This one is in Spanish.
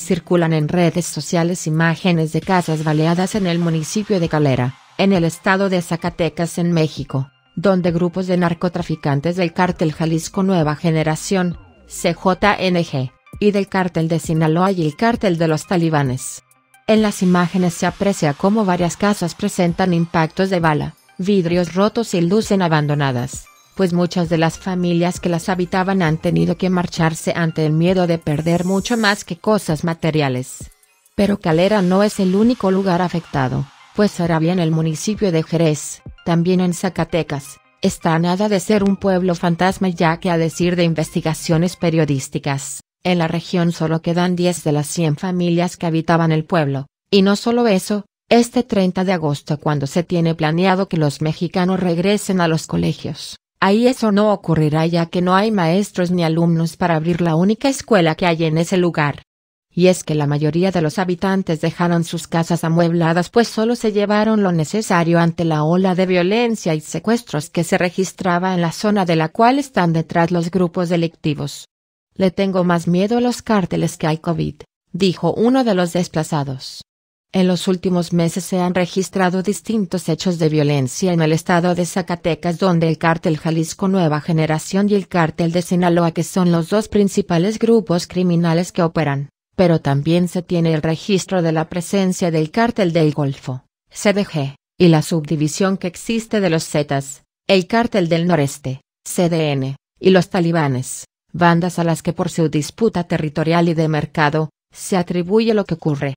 Circulan en redes sociales imágenes de casas baleadas en el municipio de Calera, en el estado de Zacatecas en México, donde grupos de narcotraficantes del cártel Jalisco Nueva Generación, CJNG, y del cártel de Sinaloa y el cártel de los talibanes. En las imágenes se aprecia cómo varias casas presentan impactos de bala, vidrios rotos y lucen abandonadas pues muchas de las familias que las habitaban han tenido que marcharse ante el miedo de perder mucho más que cosas materiales. Pero Calera no es el único lugar afectado, pues ahora bien el municipio de Jerez, también en Zacatecas, está nada de ser un pueblo fantasma ya que a decir de investigaciones periodísticas, en la región solo quedan 10 de las 100 familias que habitaban el pueblo, y no solo eso, este 30 de agosto cuando se tiene planeado que los mexicanos regresen a los colegios Ahí eso no ocurrirá ya que no hay maestros ni alumnos para abrir la única escuela que hay en ese lugar. Y es que la mayoría de los habitantes dejaron sus casas amuebladas pues solo se llevaron lo necesario ante la ola de violencia y secuestros que se registraba en la zona de la cual están detrás los grupos delictivos. Le tengo más miedo a los cárteles que al COVID, dijo uno de los desplazados. En los últimos meses se han registrado distintos hechos de violencia en el estado de Zacatecas donde el cártel Jalisco Nueva Generación y el cártel de Sinaloa que son los dos principales grupos criminales que operan, pero también se tiene el registro de la presencia del cártel del Golfo, CDG, y la subdivisión que existe de los Zetas, el cártel del Noreste, CDN, y los talibanes, bandas a las que por su disputa territorial y de mercado, se atribuye lo que ocurre